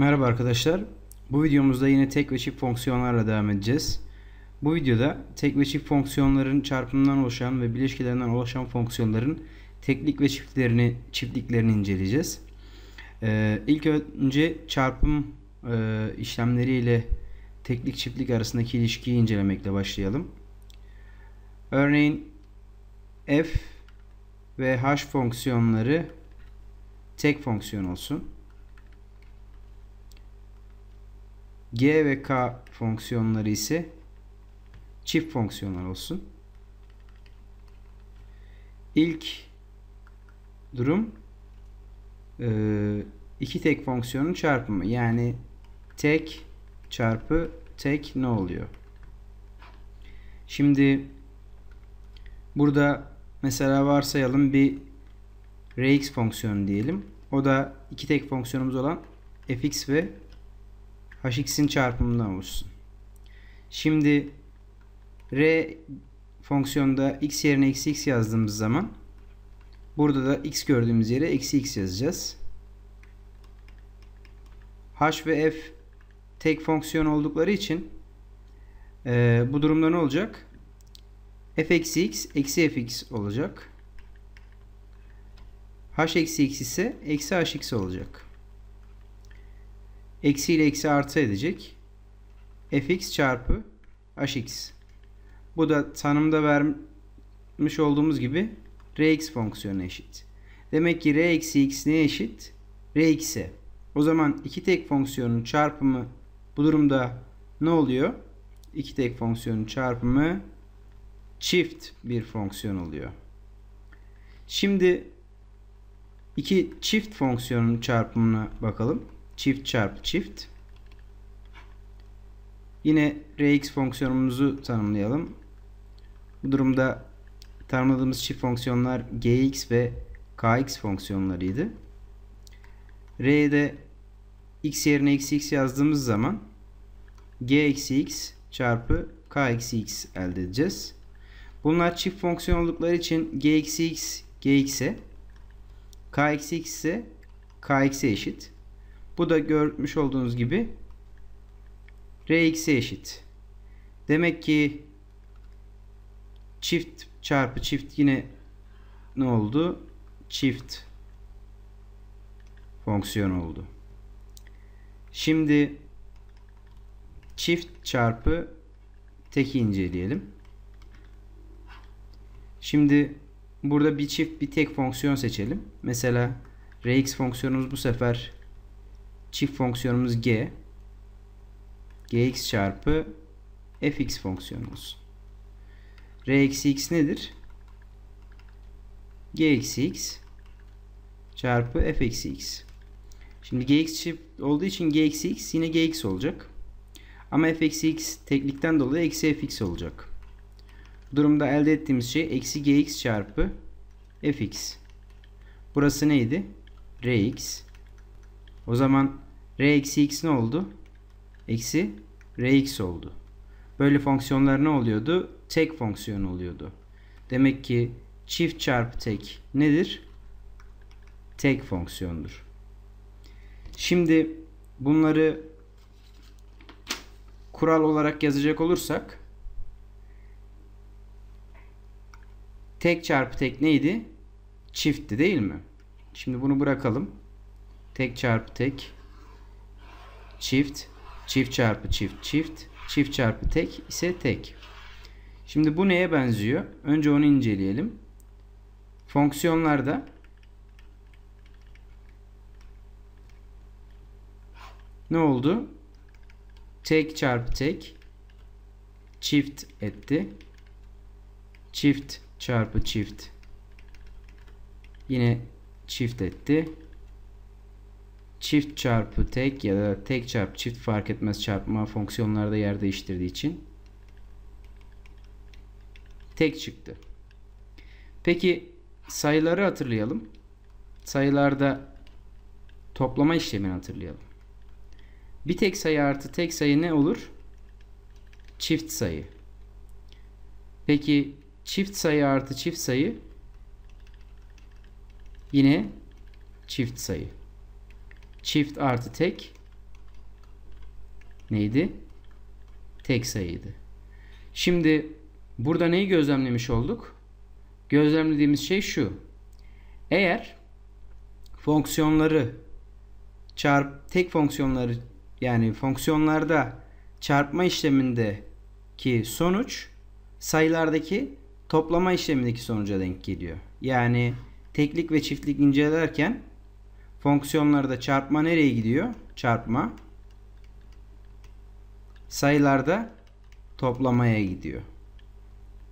Merhaba arkadaşlar. Bu videomuzda yine tek ve çift fonksiyonlarla devam edeceğiz. Bu videoda tek ve çift fonksiyonların çarpımından oluşan ve bileşkelerinden oluşan fonksiyonların teklik ve çiftlerini, çiftliklerini inceleyeceğiz. Ee, ilk önce çarpım e, işlemleriyle teklik çiftlik arasındaki ilişkiyi incelemekle başlayalım. Örneğin f ve h fonksiyonları tek fonksiyon olsun. G ve K fonksiyonları ise çift fonksiyonlar olsun. İlk durum e, iki tek fonksiyonun çarpımı. Yani tek çarpı tek ne oluyor? Şimdi burada mesela varsayalım bir rx fonksiyonu diyelim. O da iki tek fonksiyonumuz olan fx ve hx'in çarpımına oluşsun. Şimdi r fonksiyonda x yerine eksi x yazdığımız zaman burada da x gördüğümüz yere eksi x yazacağız. h ve f tek fonksiyon oldukları için e, bu durumda ne olacak? f eksi x eksi fx olacak. h eksi x ise eksi hx olacak. Eksi ile eksi artı edecek. fx çarpı hx. Bu da tanımda vermiş olduğumuz gibi rx fonksiyonu eşit. Demek ki r eksi x neye eşit? r x'e. O zaman iki tek fonksiyonun çarpımı bu durumda ne oluyor? İki tek fonksiyonun çarpımı çift bir fonksiyon oluyor. Şimdi iki çift fonksiyonun çarpımına bakalım çift çarpı çift. Yine rx fonksiyonumuzu tanımlayalım. Bu durumda tanımladığımız çift fonksiyonlar gx ve kx fonksiyonlarıydı. R'de x yerine eksi x yazdığımız zaman g eksi x çarpı k eksi x elde edeceğiz. Bunlar çift fonksiyon oldukları için g eksi x g gx'e k eksi x ise k eksi eşit. Bu da görmüş olduğunuz gibi Rx'e eşit. Demek ki çift çarpı çift yine ne oldu? Çift fonksiyon oldu. Şimdi çift çarpı teki inceleyelim. Şimdi burada bir çift bir tek fonksiyon seçelim. Mesela rx fonksiyonumuz bu sefer çift fonksiyonumuz g gx çarpı fx fonksiyonumuz. r eksi x nedir? g eksi x çarpı f eksi x. Şimdi gx çift olduğu için g eksi x yine gx olacak. Ama f eksi x teklikten dolayı eksi fx olacak. Bu durumda elde ettiğimiz şey eksi gx çarpı fx. Burası neydi? rx o zaman r eksi x ne oldu? Eksi rx oldu. Böyle fonksiyonlar ne oluyordu? Tek fonksiyon oluyordu. Demek ki çift çarpı tek nedir? Tek fonksiyondur. Şimdi bunları kural olarak yazacak olursak tek çarpı tek neydi? Çiftti değil mi? Şimdi bunu bırakalım tek çarpı tek çift çift çarpı çift çift çift çarpı tek ise tek. Şimdi bu neye benziyor? Önce onu inceleyelim. Fonksiyonlarda ne oldu? Tek çarpı tek çift etti. Çift çarpı çift yine çift etti çift çarpı tek ya da tek çarpı çift fark etmez çarpma fonksiyonlarda yer değiştirdiği için tek çıktı. Peki sayıları hatırlayalım. Sayılarda toplama işlemini hatırlayalım. Bir tek sayı artı tek sayı ne olur? Çift sayı. Peki çift sayı artı çift sayı yine çift sayı çift artı tek neydi? Tek sayıydı. Şimdi burada neyi gözlemlemiş olduk? Gözlemlediğimiz şey şu. Eğer fonksiyonları çarp tek fonksiyonları yani fonksiyonlarda çarpma işlemindeki sonuç sayılardaki toplama işlemindeki sonuca denk geliyor. Yani teklik ve çiftlik incelerken Fonksiyonlarda çarpma nereye gidiyor? Çarpma. Sayılarda toplamaya gidiyor.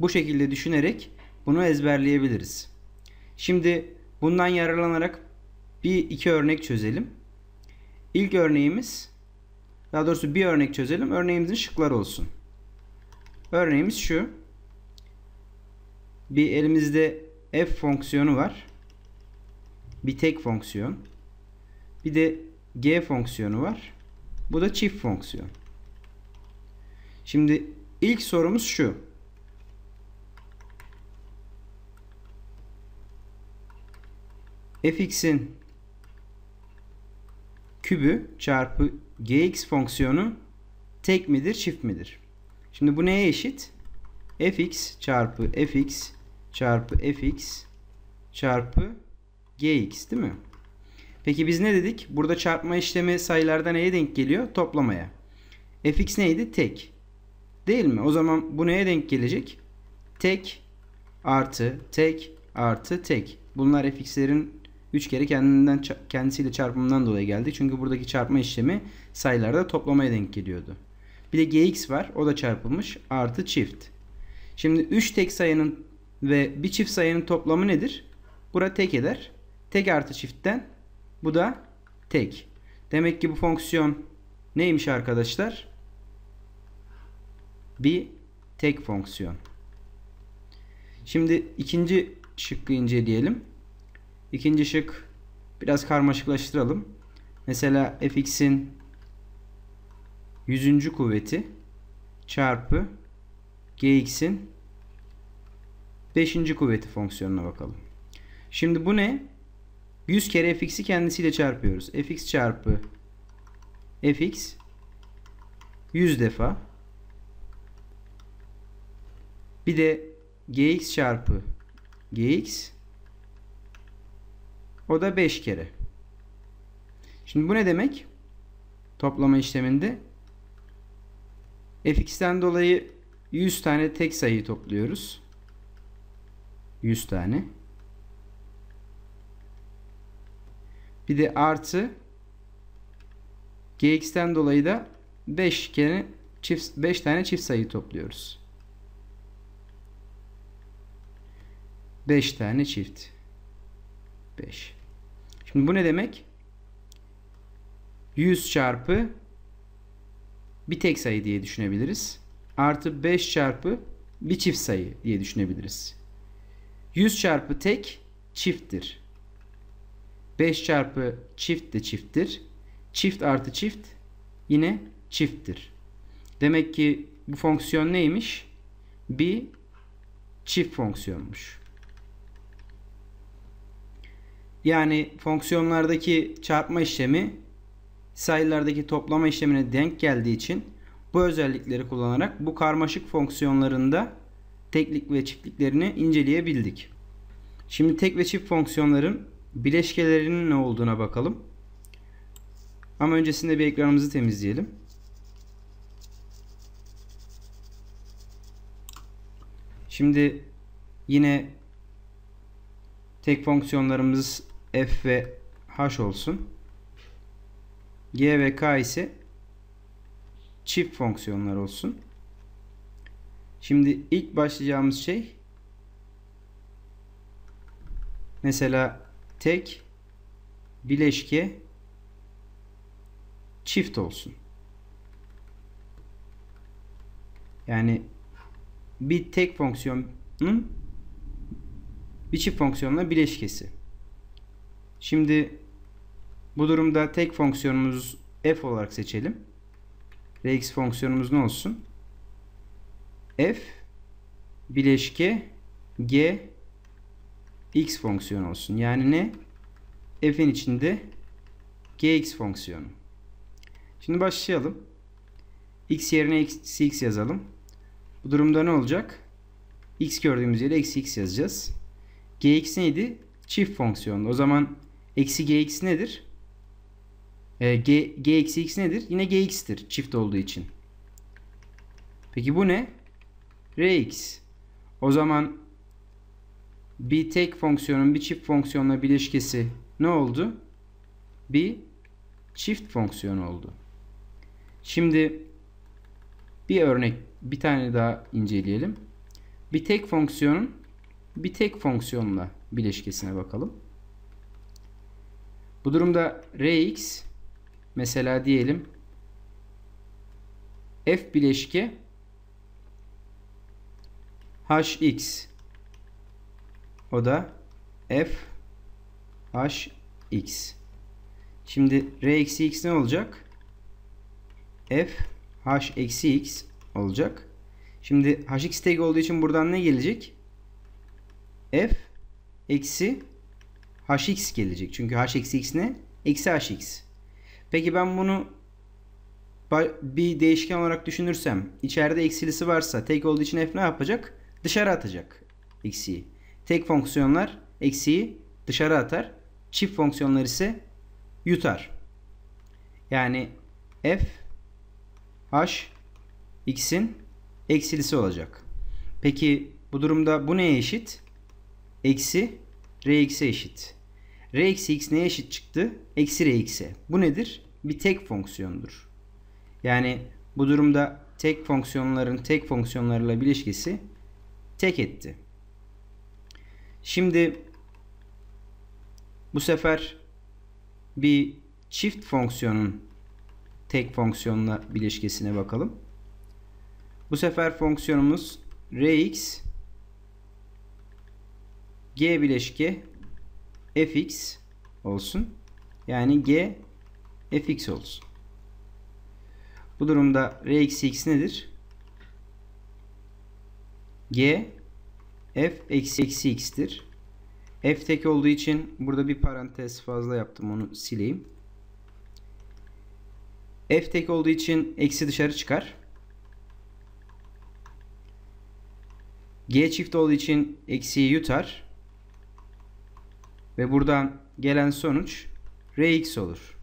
Bu şekilde düşünerek bunu ezberleyebiliriz. Şimdi bundan yararlanarak bir iki örnek çözelim. İlk örneğimiz daha doğrusu bir örnek çözelim. Örneğimizin şıkları olsun. Örneğimiz şu. Bir elimizde f fonksiyonu var bir tek fonksiyon. Bir de g fonksiyonu var. Bu da çift fonksiyon. Şimdi ilk sorumuz şu. fx'in kübü çarpı gx fonksiyonu tek midir çift midir? Şimdi bu neye eşit? fx çarpı fx çarpı fx çarpı gx değil mi? Peki biz ne dedik? Burada çarpma işlemi sayılarda neye denk geliyor? Toplamaya. fx neydi? Tek. Değil mi? O zaman bu neye denk gelecek? Tek artı tek artı tek. Bunlar fx'lerin 3 kere kendinden kendisiyle çarpımından dolayı geldi. Çünkü buradaki çarpma işlemi sayılarda toplamaya denk geliyordu. Bir de gx var. O da çarpılmış. Artı çift. Şimdi 3 tek sayının ve bir çift sayının toplamı nedir? Bura tek eder. Tek artı çiftten bu da tek. Demek ki bu fonksiyon neymiş arkadaşlar? Bir tek fonksiyon. Şimdi ikinci şıkkı inceleyelim. İkinci şık biraz karmaşıklaştıralım. Mesela fx'in yüzüncü kuvveti çarpı gx'in beşinci kuvveti fonksiyonuna bakalım. Şimdi bu ne? 100 kere fx'i kendisiyle çarpıyoruz. fx çarpı fx 100 defa. Bir de gx çarpı gx o da 5 kere. Şimdi bu ne demek? Toplama işleminde fx'ten dolayı 100 tane tek sayı topluyoruz. 100 tane. Bir de artı gx'ten dolayı da 5 kere çift 5 tane çift sayı topluyoruz. 5 tane çift. 5. Şimdi bu ne demek? 100 çarpı bir tek sayı diye düşünebiliriz. Artı 5 çarpı bir çift sayı diye düşünebiliriz. 100 çarpı tek çifttir. 5 çarpı çift de çifttir. Çift artı çift yine çifttir. Demek ki bu fonksiyon neymiş? Bir çift fonksiyonmuş. Yani fonksiyonlardaki çarpma işlemi sayılardaki toplama işlemine denk geldiği için bu özellikleri kullanarak bu karmaşık fonksiyonlarında teklik ve çiftliklerini inceleyebildik. Şimdi tek ve çift fonksiyonların bileşkelerinin ne olduğuna bakalım. Ama öncesinde bir ekranımızı temizleyelim. Şimdi yine tek fonksiyonlarımız f ve h olsun. g ve k ise çift fonksiyonlar olsun. Şimdi ilk başlayacağımız şey mesela tek bileşke çift olsun. Yani bir tek fonksiyonun bir çift fonksiyonla bileşkesi. Şimdi bu durumda tek fonksiyonumuz f olarak seçelim. Rx fonksiyonumuz ne olsun? f bileşke g x fonksiyon olsun. Yani ne? f'in içinde gx fonksiyonu. Şimdi başlayalım. x yerine eksi x yazalım. Bu durumda ne olacak? x gördüğümüz yere eksi x yazacağız. gx neydi? Çift fonksiyonlu. O zaman eksi gx nedir? Ee, g, g eksi x nedir? Yine gx'tir çift olduğu için. Peki bu ne? rx. O zaman bir tek fonksiyonun bir çift fonksiyonla bileşkesi ne oldu? Bir çift fonksiyon oldu. Şimdi bir örnek bir tane daha inceleyelim. Bir tek fonksiyonun bir tek fonksiyonla bileşkesine bakalım. Bu durumda Rx mesela diyelim f bileşke hx o da f h x. Şimdi r eksi x ne olacak? f h eksi x olacak. Şimdi x tek olduğu için buradan ne gelecek? f eksi x gelecek. Çünkü h eksi x ne? Eksi x. Peki ben bunu bir değişken olarak düşünürsem içeride eksilisi varsa tek olduğu için f ne yapacak? Dışarı atacak x'i. Tek fonksiyonlar eksiği dışarı atar. Çift fonksiyonlar ise yutar. Yani f h x'in eksilisi olacak. Peki bu durumda bu neye eşit? Eksi r eksi eşit. r eksi x neye eşit çıktı? Eksi r x'e. Bu nedir? Bir tek fonksiyondur. Yani bu durumda tek fonksiyonların tek fonksiyonlarıyla bileşkesi tek etti. Şimdi bu sefer bir çift fonksiyonun tek fonksiyonla bileşkesine bakalım. Bu sefer fonksiyonumuz rx g bileşke fx olsun. Yani g fx olsun. Bu durumda rx x nedir? g f eksi eksi x'tir. f tek olduğu için burada bir parantez fazla yaptım onu sileyim. f tek olduğu için eksi dışarı çıkar. g çift olduğu için eksiyi yutar. Ve buradan gelen sonuç rx olur.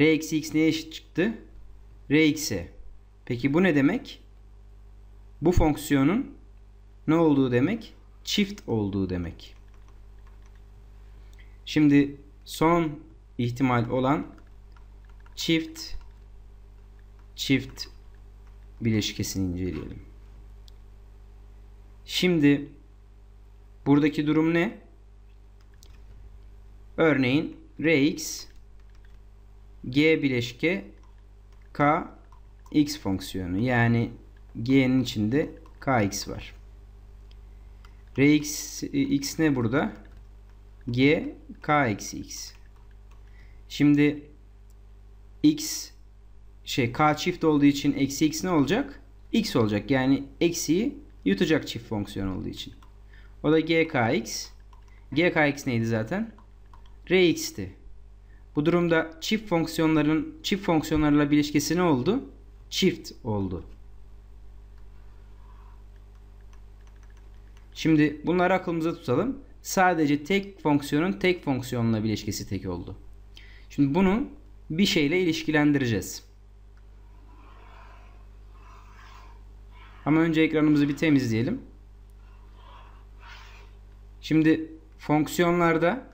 r eksi x neye eşit çıktı? rx'e. Peki bu ne demek? Bu fonksiyonun ne olduğu demek? Çift olduğu demek. Şimdi son ihtimal olan çift çift bileşkesini inceleyelim. Şimdi buradaki durum ne? Örneğin Rx G bileşke K X fonksiyonu. Yani G'nin içinde Kx var. Rx x ne burada? G k eksi x. Şimdi x şey k çift olduğu için eksi x ne olacak? x olacak. Yani eksiyi yutacak çift fonksiyon olduğu için. O da gkx. gkx neydi zaten? rx'ti. Bu durumda çift fonksiyonların çift fonksiyonlarla bir ilişkisi ne oldu? Çift oldu. Şimdi bunları aklımıza tutalım. Sadece tek fonksiyonun tek fonksiyonla ilişkisi tek oldu. Şimdi bunu bir şeyle ilişkilendireceğiz. Ama önce ekranımızı bir temizleyelim. Şimdi fonksiyonlarda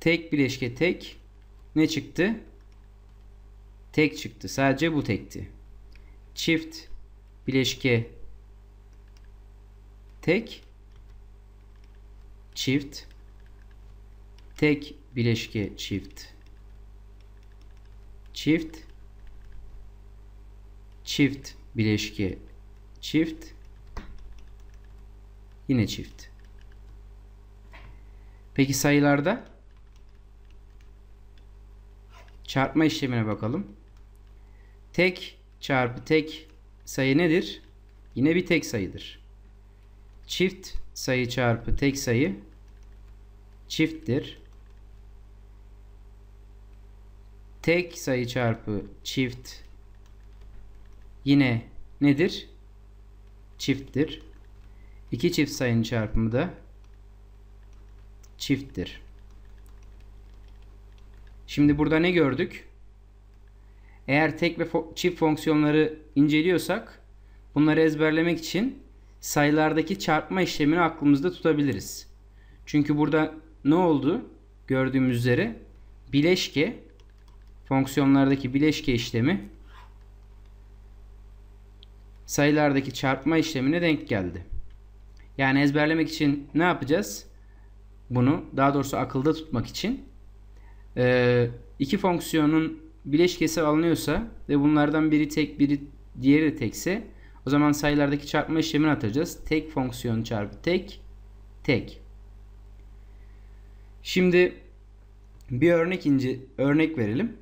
Tek bileşke tek ne çıktı? Tek çıktı. Sadece bu tekti. Çift bileşke tek çift tek bileşke çift çift çift bileşke çift yine çift. Peki sayılarda çarpma işlemine bakalım. Tek çarpı tek sayı nedir? Yine bir tek sayıdır. Çift sayı çarpı tek sayı çifttir. Tek sayı çarpı çift yine nedir? Çifttir. İki çift sayının çarpımı da çifttir. Şimdi burada ne gördük? Eğer tek ve fo çift fonksiyonları inceliyorsak bunları ezberlemek için sayılardaki çarpma işlemini aklımızda tutabiliriz. Çünkü burada ne oldu? Gördüğümüz üzere bileşke fonksiyonlardaki bileşke işlemi sayılardaki çarpma işlemine denk geldi. Yani ezberlemek için ne yapacağız? Bunu daha doğrusu akılda tutmak için ee, iki fonksiyonun bileşkesi alınıyorsa ve bunlardan biri tek biri diğeri de tekse o zaman sayılardaki çarpma işlemini atacağız. Tek fonksiyon çarpı tek tek. Şimdi bir örnek ince örnek verelim.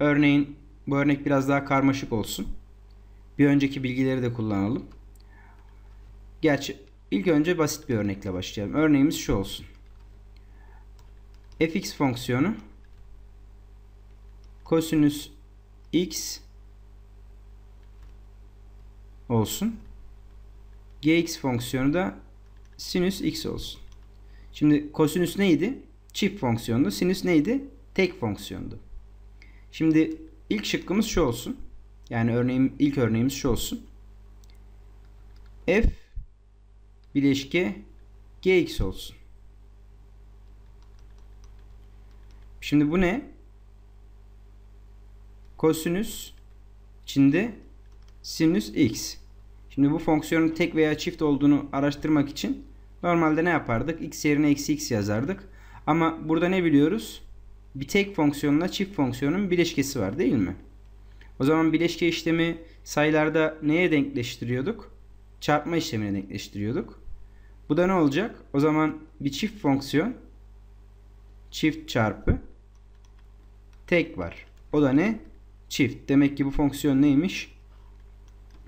Örneğin bu örnek biraz daha karmaşık olsun. Bir önceki bilgileri de kullanalım. Gerçi ilk önce basit bir örnekle başlayalım. Örneğimiz şu olsun. fx fonksiyonu kosinüs x olsun. gx fonksiyonu da sinüs x olsun. Şimdi kosinüs neydi? Çift fonksiyondu. Sinüs neydi? Tek fonksiyondu. Şimdi ilk şıkkımız şu olsun. Yani örneğim ilk örneğimiz şu olsun. f bileşke gx olsun. Şimdi bu ne? kosinüs içinde sinüs x. Şimdi bu fonksiyonun tek veya çift olduğunu araştırmak için normalde ne yapardık? x yerine eksi x yazardık. Ama burada ne biliyoruz? Bir tek fonksiyonla çift fonksiyonun bileşkesi var değil mi? O zaman bileşke işlemi sayılarda neye denkleştiriyorduk? Çarpma işlemine denkleştiriyorduk. Bu da ne olacak? O zaman bir çift fonksiyon çift çarpı tek var. O da ne? çift. Demek ki bu fonksiyon neymiş?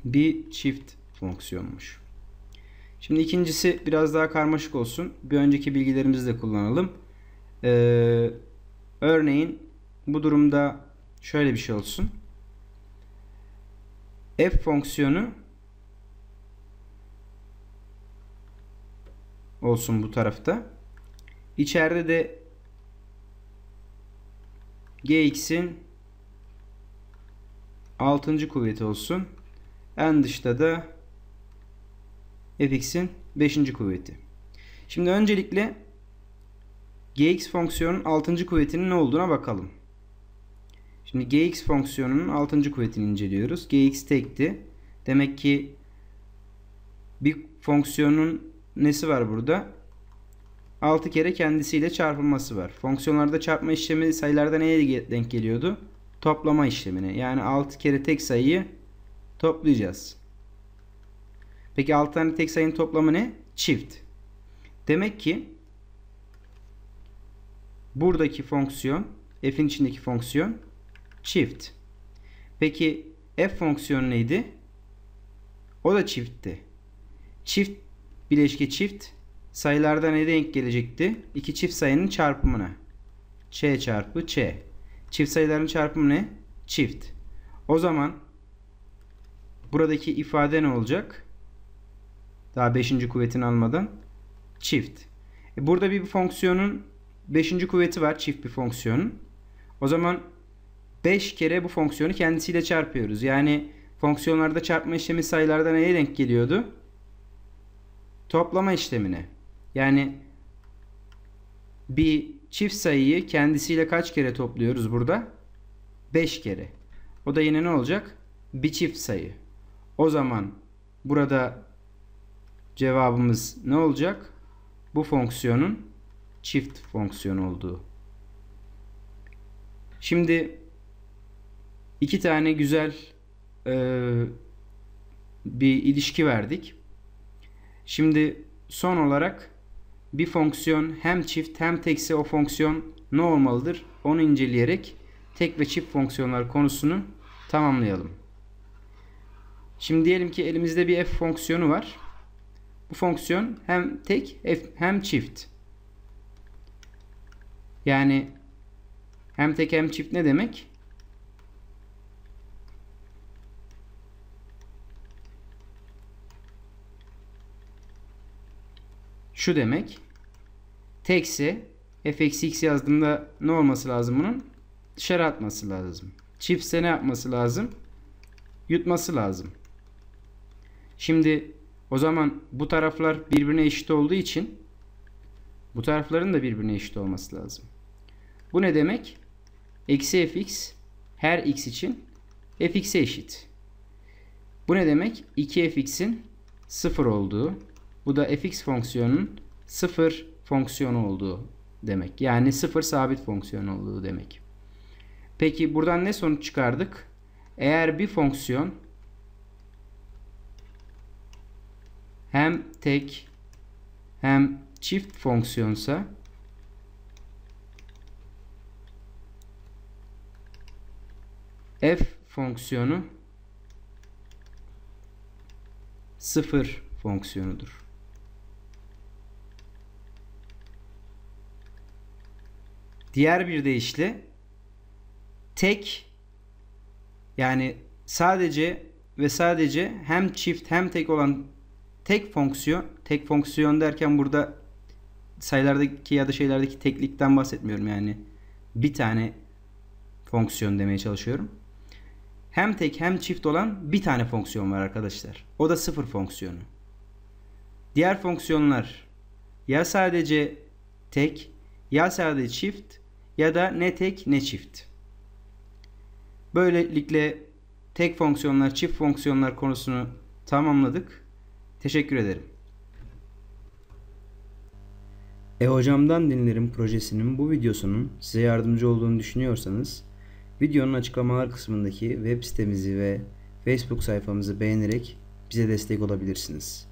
Bir çift fonksiyonmuş. Şimdi ikincisi biraz daha karmaşık olsun. Bir önceki bilgilerimizi de kullanalım. Ee, örneğin bu durumda şöyle bir şey olsun. F fonksiyonu olsun bu tarafta. İçeride de gx'in 6. kuvveti olsun. En dışta da fx'in 5. kuvveti. Şimdi öncelikle gx fonksiyonunun 6. kuvvetinin ne olduğuna bakalım. Şimdi gx fonksiyonunun 6. kuvvetini inceliyoruz. gx tekti. Demek ki bir fonksiyonun nesi var burada? 6 kere kendisiyle çarpılması var. Fonksiyonlarda çarpma işlemi sayılarda neye denk geliyordu? toplama işlemini. Yani 6 kere tek sayıyı toplayacağız. Peki 6 tane tek sayının toplamı ne? Çift. Demek ki buradaki fonksiyon f'in içindeki fonksiyon çift. Peki f fonksiyonu neydi? O da çiftti. Çift bileşke çift sayılarda ne denk gelecekti? İki çift sayının çarpımına. ç çarpı ç. Çift sayıların çarpımı ne? Çift. O zaman buradaki ifade ne olacak? Daha 5. kuvvetini almadan çift. E burada bir fonksiyonun 5. kuvveti var çift bir fonksiyonun. O zaman 5 kere bu fonksiyonu kendisiyle çarpıyoruz. Yani fonksiyonlarda çarpma işlemi sayılarda neye denk geliyordu? Toplama işlemine. Yani bir Çift sayıyı kendisiyle kaç kere topluyoruz burada? 5 kere. O da yine ne olacak? Bir çift sayı. O zaman burada cevabımız ne olacak? Bu fonksiyonun çift fonksiyon olduğu. Şimdi iki tane güzel e, bir ilişki verdik. Şimdi son olarak bir fonksiyon hem çift hem tekse o fonksiyon ne olmalıdır? Onu inceleyerek tek ve çift fonksiyonlar konusunu tamamlayalım. Şimdi diyelim ki elimizde bir f fonksiyonu var. Bu fonksiyon hem tek hem çift. Yani hem tek hem çift ne demek? şu demek. Tekse f eksi x yazdığımda ne olması lazım bunun? Dışarı atması lazım. Çipse ne yapması lazım? Yutması lazım. Şimdi o zaman bu taraflar birbirine eşit olduğu için bu tarafların da birbirine eşit olması lazım. Bu ne demek? Eksi fx her x için fx'e eşit. Bu ne demek? 2fx'in 0 olduğu bu da fx fonksiyonun sıfır fonksiyonu olduğu demek. Yani sıfır sabit fonksiyon olduğu demek. Peki buradan ne sonuç çıkardık? Eğer bir fonksiyon hem tek hem çift fonksiyonsa f fonksiyonu sıfır fonksiyonudur. Diğer bir deyişle tek yani sadece ve sadece hem çift hem tek olan tek fonksiyon tek fonksiyon derken burada sayılardaki ya da şeylerdeki teklikten bahsetmiyorum yani bir tane fonksiyon demeye çalışıyorum. Hem tek hem çift olan bir tane fonksiyon var arkadaşlar. O da sıfır fonksiyonu. Diğer fonksiyonlar ya sadece tek ya sadece çift ya da ne tek ne çift. Böylelikle tek fonksiyonlar, çift fonksiyonlar konusunu tamamladık. Teşekkür ederim. E hocamdan dinlerim projesinin bu videosunun size yardımcı olduğunu düşünüyorsanız videonun açıklamalar kısmındaki web sitemizi ve Facebook sayfamızı beğenerek bize destek olabilirsiniz.